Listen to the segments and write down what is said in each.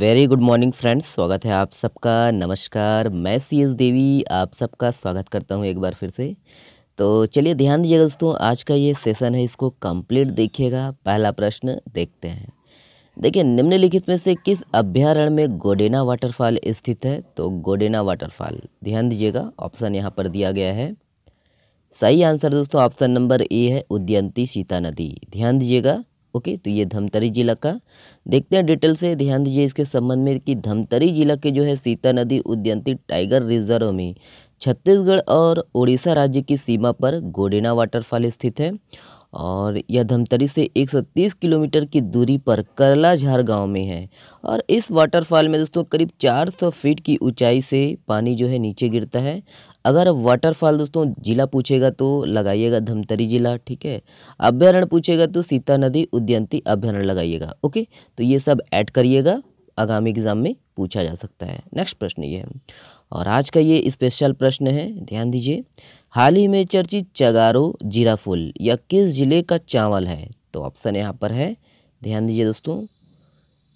very good morning friends स्वागत है आप सबका नमस्कार मैं सी एस देवी आप सबका स्वागत करता हूं एक बार फिर से तो चलिए ध्यान दीजिएगा दोस्तों आज का ये सेशन है इसको कंप्लीट देखिएगा पहला प्रश्न देखते हैं देखिए निम्नलिखित में से किस अभ्यारण्य में गोडेना वाटरफॉल स्थित है तो गोडेना वाटरफॉल ध्यान दीजिएगा ऑप्शन यहाँ पर दिया गया है सही आंसर दोस्तों ऑप्शन नंबर ए है उद्यंती सीता नदी ध्यान दीजिएगा ओके तो ये धमतरी जिला का देखते हैं डिटेल से ध्यान दीजिए इसके संबंध में कि धमतरी जिला के जो है सीता नदी उद्यंती टाइगर रिजर्व में छत्तीसगढ़ और उड़ीसा राज्य की सीमा पर गोडेना वाटरफॉल स्थित है और यह धमतरी से 130 किलोमीटर की दूरी पर करला झार गांव में है और इस वाटरफॉल में दोस्तों करीब 400 फीट की ऊंचाई से पानी जो है नीचे गिरता है अगर वाटरफॉल दोस्तों जिला पूछेगा तो लगाइएगा धमतरी जिला ठीक है अभ्यारण्य पूछेगा तो सीता नदी उद्यंती अभ्यारण्य लगाइएगा ओके तो ये सब ऐड करिएगा आगामी एग्जाम में पूछा जा सकता है नेक्स्ट प्रश्न ये है और आज का ये स्पेशल प्रश्न है ध्यान दीजिए हाल ही में चर्चित चगारो जीरा या किस जिले का चावल है तो ऑप्शन यहाँ पर है ध्यान दीजिए दोस्तों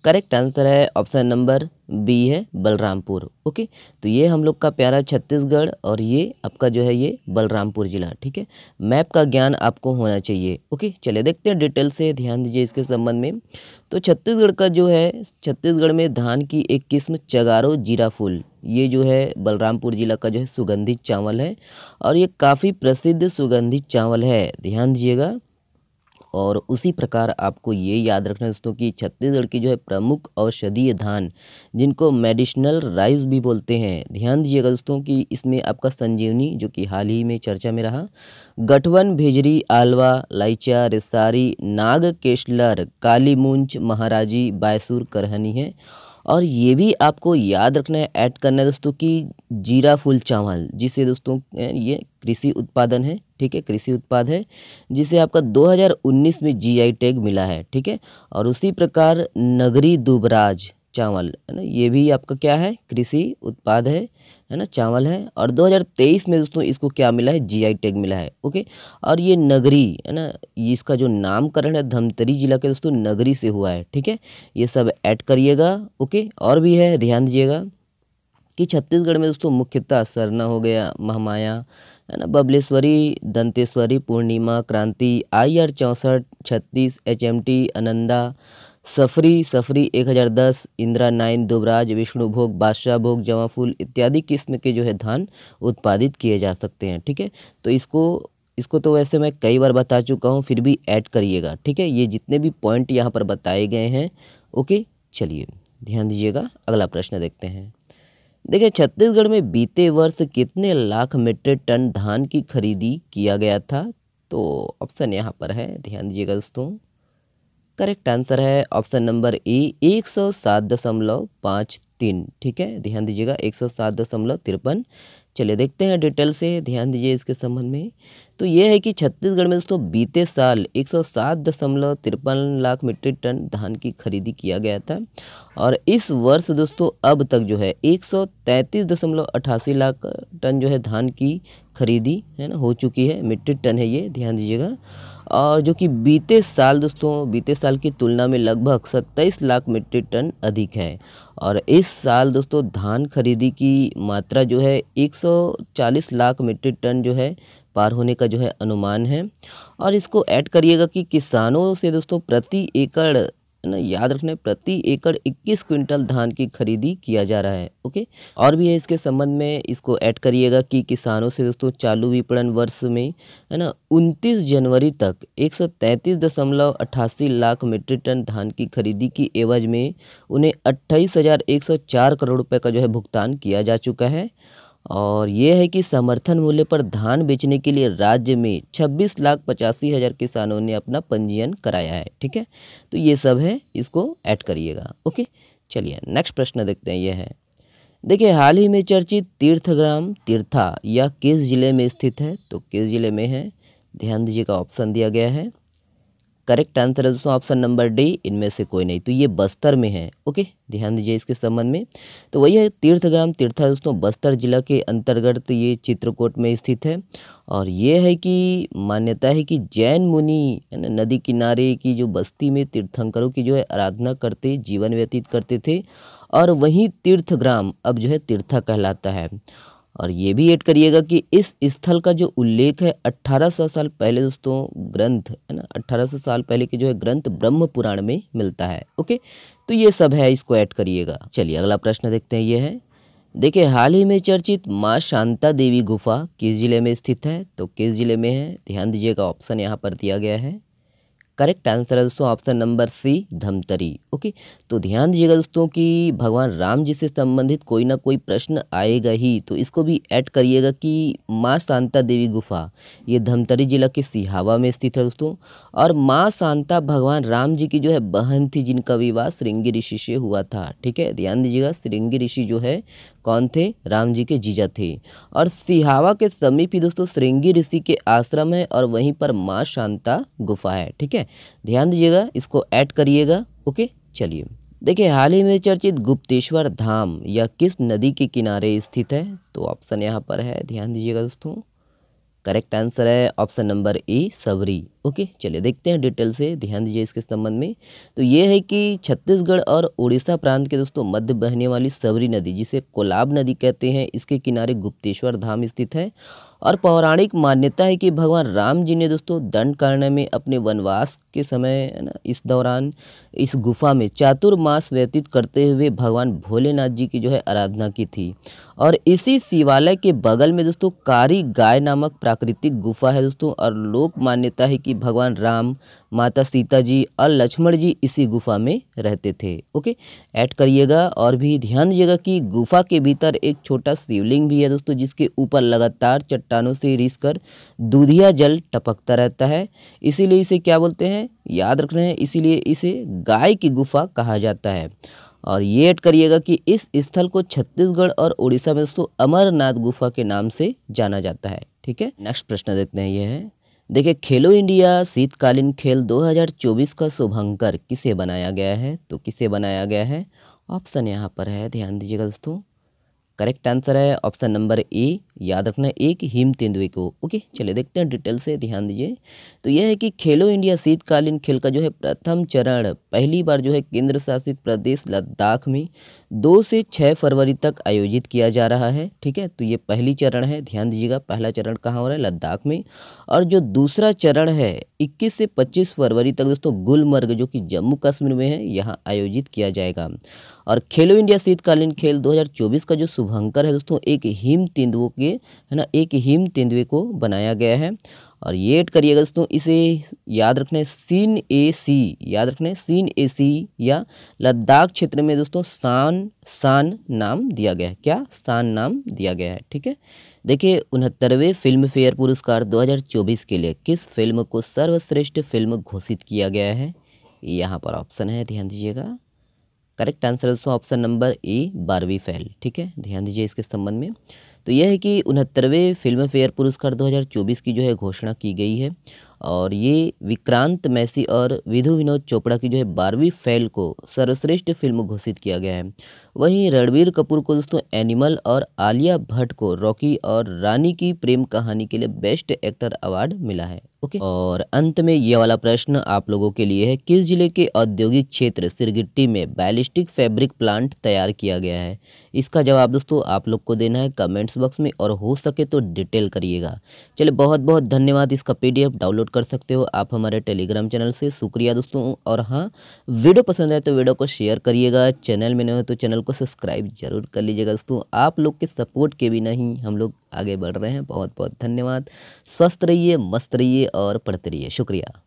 करेक्ट आंसर है ऑप्शन नंबर बी है बलरामपुर ओके तो ये हम लोग का प्यारा छत्तीसगढ़ और ये आपका जो है ये बलरामपुर ज़िला ठीक है मैप का ज्ञान आपको होना चाहिए ओके चलिए देखते हैं डिटेल से ध्यान दीजिए इसके संबंध में तो छत्तीसगढ़ का जो है छत्तीसगढ़ में धान की एक किस्म चगारो जीरा फूल ये जो है बलरामपुर ज़िला का जो है सुगंधित चावल है और ये काफ़ी प्रसिद्ध सुगंधित चावल है ध्यान दीजिएगा और उसी प्रकार आपको ये याद रखना है दोस्तों कि छत्तीसगढ़ की जो है प्रमुख औषधीय धान जिनको मेडिसिनल राइस भी बोलते हैं ध्यान दीजिएगा दोस्तों कि इसमें आपका संजीवनी जो कि हाल ही में चर्चा में रहा गठवन भेजरी आलवा लाइचा रेसारी नाग केशलर कालीमूंछ महाराजी बायसूर करहनी है और ये भी आपको याद रखना है ऐड करना है दोस्तों कि जीरा फुल चावल जिसे दोस्तों ये कृषि उत्पादन है ठीक है कृषि उत्पाद है जिसे आपका 2019 में जीआई टैग मिला है ठीक है और उसी प्रकार नगरी दुबराज चावल है ना ये भी आपका क्या है कृषि उत्पाद है है ना चावल है और 2023 में दोस्तों इसको क्या मिला है जीआई टैग मिला है ओके और ये नगरी है ना इसका जो नामकरण है धमतरी जिला के दोस्तों नगरी से हुआ है ठीक है ये सब ऐड करिएगा ओके और भी है ध्यान दीजिएगा कि छत्तीसगढ़ में दोस्तों मुख्यतः सरना हो गया महामाया है ना बबलेश्वरी दंतेश्वरी पूर्णिमा क्रांति आई आर चौंसठ छत्तीस एच एम टी अनंदा सफरी सफरी एक हज़ार दस इंदिरा नाइन दुबराज भोग बादशाह भोग जवा फूल इत्यादि किस्म के जो है धान उत्पादित किए जा सकते हैं ठीक है तो इसको इसको तो वैसे मैं कई बार बता चुका हूँ फिर भी ऐड करिएगा ठीक है ये जितने भी पॉइंट यहाँ पर बताए गए हैं ओके चलिए ध्यान दीजिएगा अगला प्रश्न देखते हैं देखिए छत्तीसगढ़ में बीते वर्ष कितने लाख मीट्रिक टन धान की खरीदी किया गया था तो ऑप्शन यहाँ पर है ध्यान दीजिएगा दोस्तों करेक्ट आंसर है ऑप्शन नंबर ई एक सौ सात दशमलव पाँच तीन ठीक है ध्यान दीजिएगा एक सौ सात दशमलव तिरपन चलिए देखते हैं डिटेल से ध्यान दीजिए इसके संबंध में तो ये है कि छत्तीसगढ़ में दोस्तों बीते साल एक सौ सात दशमलव तिरपन लाख मीट्रिक टन धान की खरीदी किया गया था और इस वर्ष दोस्तों अब तक जो है एक सौ तैंतीस दशमलव अठासी लाख टन जो है धान की खरीदी है ना हो चुकी है मीट्रिक टन है ये ध्यान दीजिएगा और जो कि बीते साल दोस्तों बीते साल की तुलना में लगभग 27 लाख मीट्रिक टन अधिक है और इस साल दोस्तों धान खरीदी की मात्रा जो है 140 लाख मीट्रिक टन जो है पार होने का जो है अनुमान है और इसको ऐड करिएगा कि किसानों से दोस्तों प्रति एकड़ ना याद रखना है प्रति एकड़ 21 क्विंटल धान की खरीदी किया जा रहा है ओके और भी है इसके संबंध में इसको ऐड करिएगा कि किसानों से दोस्तों चालू विपणन वर्ष में है ना 29 जनवरी तक एक लाख मीट्रिक टन धान की खरीदी की एवज में उन्हें अट्ठाईस करोड़ रुपये का जो है भुगतान किया जा चुका है और ये है कि समर्थन मूल्य पर धान बेचने के लिए राज्य में छब्बीस लाख पचासी हज़ार किसानों ने अपना पंजीयन कराया है ठीक है तो ये सब है इसको ऐड करिएगा ओके चलिए नेक्स्ट प्रश्न देखते हैं यह है देखिए हाल ही में चर्चित तीर्थग्राम तीर्था यह किस जिले में स्थित है तो किस जिले में है ध्यान दीजिएगा ऑप्शन दिया गया है करेक्ट आंसर है दोस्तों ऑप्शन नंबर डी इनमें से कोई नहीं तो ये बस्तर में है ओके ध्यान दीजिए इसके संबंध में तो वही है तीर्थग्राम तीर्था दोस्तों बस्तर जिला के अंतर्गत ये चित्रकूट में स्थित है और ये है कि मान्यता है कि जैन मुनि नदी किनारे की जो बस्ती में तीर्थंकरों की जो है आराधना करते जीवन व्यतीत करते थे और वहीं तीर्थग्राम अब जो है तीर्था कहलाता है और ये भी ऐड करिएगा कि इस स्थल का जो उल्लेख है 1800 साल पहले दोस्तों ग्रंथ है ना 1800 साल पहले के जो है ग्रंथ ब्रह्म पुराण में मिलता है ओके तो ये सब है इसको ऐड करिएगा चलिए अगला प्रश्न देखते हैं ये है देखिए हाल ही में चर्चित माँ शांता देवी गुफा किस जिले में स्थित है तो किस जिले में है ध्यान दीजिएगा ऑप्शन यहाँ पर दिया गया है करेक्ट आंसर है दोस्तों option number C Dhamtari okay तो ध्यान दीजिएगा दोस्तों कि भगवान राम जी से संबंधित कोई ना कोई प्रश्न आएगा ही तो इसको भी ऐड करिएगा कि माँ शांता देवी गुफा ये धमतरी जिला के सिहावा में स्थित है दोस्तों और माँ शांता भगवान राम जी की जो है बहन थी जिनका विवाह श्रृंगी ऋषि से हुआ था ठीक है ध्यान दीजिएगा श्रृंगी ऋषि जो है कौन थे राम जी के जीजा थे और सिहावा के समीप ही दोस्तों श्रृंगी ऋषि के आश्रम है और वहीं पर माँ शांता गुफा है ठीक है ध्यान दीजिएगा इसको ऐड करिएगा ओके चलिए देखिए हाल ही में चर्चित गुप्तेश्वर धाम यह किस नदी के किनारे स्थित है तो ऑप्शन यहाँ पर है ध्यान दीजिएगा दोस्तों करेक्ट आंसर है option number A Sabari okay चलिए देखते हैं डिटेल से ध्यान दीजिए इसके संबंध में तो ये है कि छत्तीसगढ़ और उड़ीसा प्रांत के दोस्तों मध्य बहने वाली सबरी नदी जिसे कोलाब नदी कहते हैं इसके किनारे गुप्तेश्वर धाम स्थित है और पौराणिक मान्यता है कि भगवान राम जी ने दोस्तों दंड कारण में अपने वनवास के समय ना इस दौरान इस गुफा में चातुर्मास व्यतीत करते हुए भगवान भोलेनाथ जी की जो है आराधना की थी और इसी शिवालय के बगल में दोस्तों कारी गाय नामक प्राकृतिक गुफा है दोस्तों और लोक मान्यता है कि कि भगवान राम माता सीता जी और लक्ष्मण जी इसी गुफा में रहते थे ओके ऐड करिएगा और भी ध्यान दीजिएगा कि गुफा के भीतर एक छोटा शिवलिंग भी है दोस्तों जिसके ऊपर लगातार चट्टानों से रिस कर दूधिया जल टपकता रहता है इसीलिए इसे क्या बोलते हैं याद रख रहे हैं इसीलिए इसे गाय की गुफा कहा जाता है और ये ऐड करिएगा कि इस स्थल को छत्तीसगढ़ और उड़ीसा में दोस्तों अमरनाथ गुफा के नाम से जाना जाता है ठीक है नेक्स्ट प्रश्न देखते हैं ये है देखिए खेलो इंडिया शीतकालीन खेल 2024 का शुभंकर किसे बनाया गया है तो किसे बनाया गया है ऑप्शन यहाँ पर है ध्यान दीजिएगा दोस्तों करेक्ट आंसर है ऑप्शन नंबर ए याद रखना एक हिम तेंदुए को ओके चलिए देखते हैं डिटेल से ध्यान दीजिए तो यह है कि खेलो इंडिया शीतकालीन खेल का जो है प्रथम चरण पहली बार जो है केंद्र शासित प्रदेश लद्दाख में दो से छः फरवरी तक आयोजित किया जा रहा है ठीक है तो ये पहली चरण है ध्यान दीजिएगा पहला चरण कहाँ हो रहा है लद्दाख में और जो दूसरा चरण है इक्कीस से पच्चीस फरवरी तक दोस्तों गुलमर्ग जो कि जम्मू कश्मीर में है यहाँ आयोजित किया जाएगा और खेलो इंडिया शीतकालीन खेल 2024 का जो शुभंकर है दोस्तों एक हिम तेंदुओं के है ना एक हिम तेंदुए को बनाया गया है और ये एड करिएगा दोस्तों इसे याद रखना है सीन ए सी याद रखना है सीन ए सी या लद्दाख क्षेत्र में दोस्तों शान शान नाम दिया गया है क्या शान नाम दिया गया है ठीक है देखिए उनहत्तरवें फिल्म फेयर पुरस्कार 2024 के लिए किस फिल्म को सर्वश्रेष्ठ फिल्म घोषित किया गया है यहाँ पर ऑप्शन है ध्यान दीजिएगा करेक्ट आंसर दोस्तों ऑप्शन नंबर ए बारहवीं फैल ठीक है ध्यान दीजिए इसके संबंध में तो यह है कि उनहत्तरवें फिल्म फेयर पुरस्कार 2024 की जो है घोषणा की गई है और ये विक्रांत मैसी और विधु विनोद चोपड़ा की जो है बारहवीं फैल को सर्वश्रेष्ठ फिल्म घोषित किया गया है वहीं रणबीर कपूर को दोस्तों एनिमल और आलिया भट्ट को रॉकी और रानी की प्रेम कहानी के लिए बेस्ट एक्टर अवार्ड मिला है ओके और अंत में ये वाला प्रश्न आप लोगों के लिए है किस जिले के औद्योगिक क्षेत्र सिरगिट्टी में बैलिस्टिक फैब्रिक प्लांट तैयार किया गया है इसका जवाब दोस्तों आप लोग को देना है कमेंट्स बॉक्स में और हो सके तो डिटेल करिएगा चलिए बहुत बहुत धन्यवाद इसका पीडीएफ डाउनलोड कर सकते हो आप हमारे टेलीग्राम चैनल से शुक्रिया दोस्तों और हाँ वीडियो पसंद आए तो वीडियो को शेयर करिएगा चैनल में नहीं हो तो चैनल को को सब्सक्राइब जरूर कर लीजिएगा दोस्तों आप लोग के सपोर्ट के बिना ही हम लोग आगे बढ़ रहे हैं बहुत बहुत धन्यवाद स्वस्थ रहिए मस्त रहिए और पढ़ते रहिए शुक्रिया